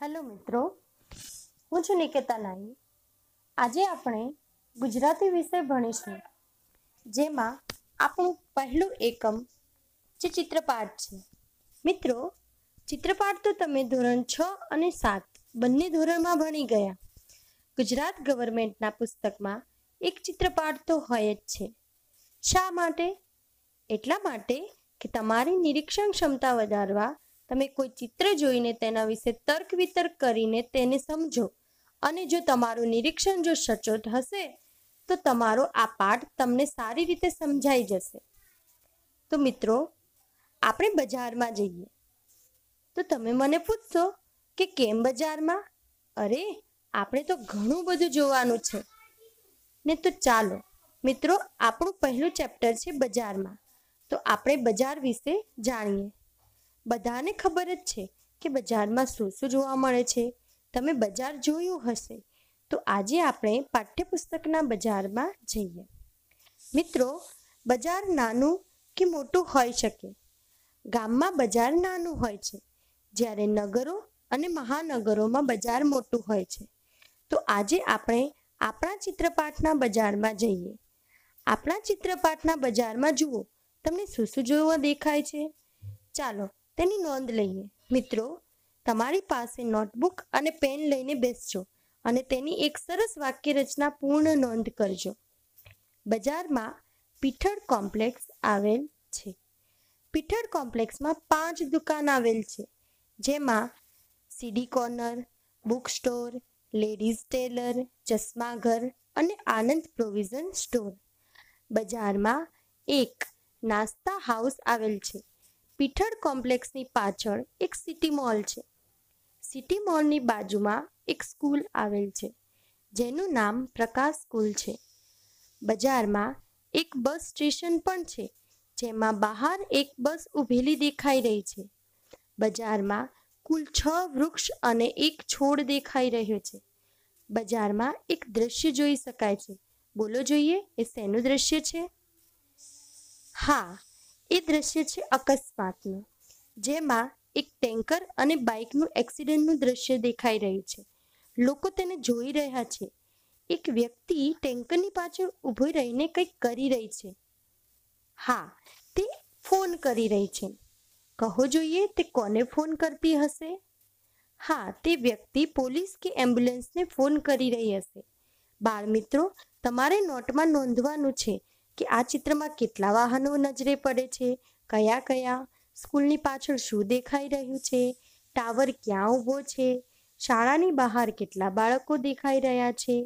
hello મિત્રો હું છું નિકેતા નાઈ આજે આપણે ગુજરાતી વિષય ભણીશું જેમાં આપણું પહેલું એકમ જે ચિત્રપાઠ છે મિત્રો ચિત્રપાઠ તો તમે ધોરણ છ અને સાત બંને ધોરણમાં ભણી ગયા ગુજરાત ગવર્મેન્ટના પુસ્તકમાં એક ચિત્રપાઠ તો હોય જ છે શા માટે એટલા માટે કે તમારી નિરીક્ષણ ક્ષમતા વધારવા તમે કોઈ ચિત્ર જોઈને તેના વિશે તર્ક વિતર્ક કરીને તેને સમજો અને જો તમારું નિરીક્ષણ જો સચોટ હશે તો તમારો આ પાઠ તમને સારી રીતે સમજાઈ જશે તો મિત્રો આપણે બજારમાં જઈએ તો તમે મને પૂછશો કે કેમ બજારમાં અરે આપણે તો ઘણું બધું જોવાનું છે ને તો ચાલો મિત્રો આપણું પહેલું ચેપ્ટર છે બજારમાં તો આપણે બજાર વિશે જાણીએ બધાને ખબર જ છે કે બજારમાં શું શું જોવા મળે છે તમે બજાર જોયું હશે તો આજે આપણે પાઠ્યપુસ્તકના બજારમાં જઈએ મિત્રો બજાર નાનું કે મોટું હોઈ શકે ગામમાં બજાર નાનું હોય છે જ્યારે નગરો અને મહાનગરોમાં બજાર મોટું હોય છે તો આજે આપણે આપણા ચિત્રપાઠના બજારમાં જઈએ આપણા ચિત્રપાઠના બજારમાં જુઓ તમને શું શું જોવા દેખાય છે ચાલો તેની નોંધ લઈએ મિત્રો તમારી પાસે નોટબુક અને પેન લઈને બેસજો અને તેની એક સરસ વાક્ય રચના પૂર્ણ નોંધ કરજો બજારમાં પીઠળ કોમ્પ્લેક્સ આવેલ છે પીઠળ કોમ્પ્લેક્સમાં પાંચ દુકાન આવેલ છે જેમાં CD corner book store ladies tailor ચશ્માઘર અને આનંદ પ્રોવિઝન સ્ટોર બજારમાં એક નાસ્તા હાઉસ આવેલ છે પીઠળ કોમ્પ્લેક્સની પાછળ એક સિટી મોલ છે સિટી મોલની બાજુમાં એક સ્કૂલ આવેલ છે જેનું નામ પ્રકાશ સ્કૂલ છે બજારમાં એક બસ સ્ટેશન પણ છે જેમાં બહાર એક બસ ઊભેલી દેખાઈ રહી છે બજારમાં કુલ છ વૃક્ષ અને એક છોડ દેખાઈ રહ્યો છે બજારમાં એક દ્રશ્ય જોઈ શકાય છે બોલો જોઈએ એ શેનું દ્રશ્ય છે હા એ દ્રશ્ય છે અકસ્માતનું જેમાં એક ટેન્કર અને બાઇકનું એક્સિડન્ટનું દ્રશ્ય દેખાઈ રહ્યું છે લોકો તેને જોઈ રહ્યા છે એક વ્યક્તિ ટેન્કરની પાછળ ઊભો રહીને કંઈક કરી રહી છે હા તે ફોન કરી રહી છે કહો જોઈએ તે કોને ફોન કરતી હશે હા તે વ્યક્તિ પોલીસ કે એમ્બ્યુલન્સને ફોન કરી રહી હશે બાળ મિત્રો તમારે નોટમાં નોંધવાનું છે કે આ ચિત્રમાં કેટલા વાહનો નજરે પડે છે કયા કયા સ્કૂલની પાછળ શું દેખાઈ રહ્યું છે ટાવર ક્યાં ઊભો છે શાળાની બહાર કેટલા બાળકો દેખાઈ રહ્યા છે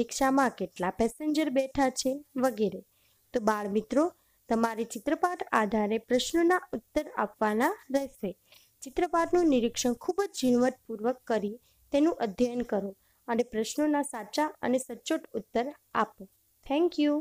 રિક્ષામાં કેટલા પેસેન્જર બેઠા છે વગેરે તો બાળ મિત્રો તમારે ચિત્રપાઠ આધારે પ્રશ્નોના ઉત્તર આપવાના રહેશે ચિત્રપાઠનું નિરીક્ષણ ખૂબ જ ઝીણવટપૂર્વક કરી તેનું અધ્યયન કરો અને પ્રશ્નોના સાચા અને સચોટ ઉત્તર આપો થેન્ક યુ